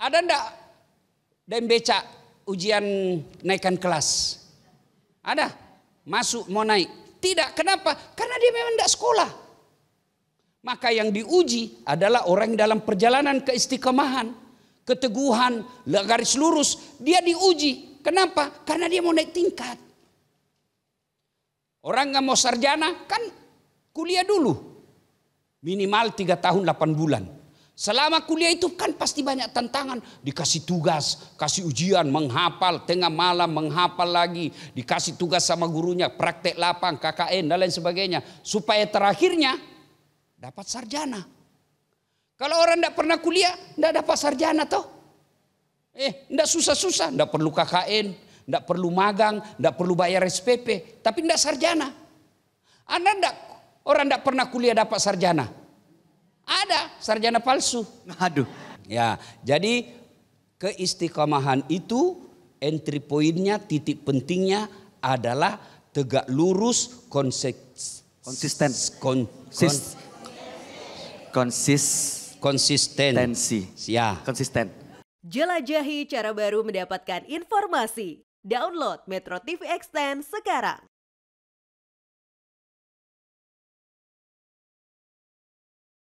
Ada ndak dan becak ujian naikkan kelas? Ada? Masuk mau naik? Tidak. Kenapa? Karena dia memang tidak sekolah. Maka yang diuji adalah orang dalam perjalanan ke istiqamahan, keteguhan, garis lurus. Dia diuji. Kenapa? Karena dia mau naik tingkat. Orang nggak mau sarjana kan kuliah dulu. Minimal tiga tahun 8 bulan. Selama kuliah itu kan pasti banyak tantangan. Dikasih tugas, kasih ujian, menghafal, tengah malam menghafal lagi. Dikasih tugas sama gurunya, praktek lapang, KKN dan lain sebagainya. Supaya terakhirnya dapat sarjana. Kalau orang tidak pernah kuliah, tidak dapat sarjana toh. Eh, tidak susah-susah, tidak perlu KKN, tidak perlu magang, tidak perlu bayar SPP. Tapi tidak sarjana. Anda tidak, orang tidak pernah kuliah dapat sarjana sarjana palsu. Aduh. Ya, jadi keistiqomahan itu entry pointnya, titik pentingnya adalah tegak lurus, konseks, konsisten, kon, kon, konsis, konsisten, tensi, ya, konsisten. Jelajahi cara baru mendapatkan informasi. Download Metro TV Extend sekarang.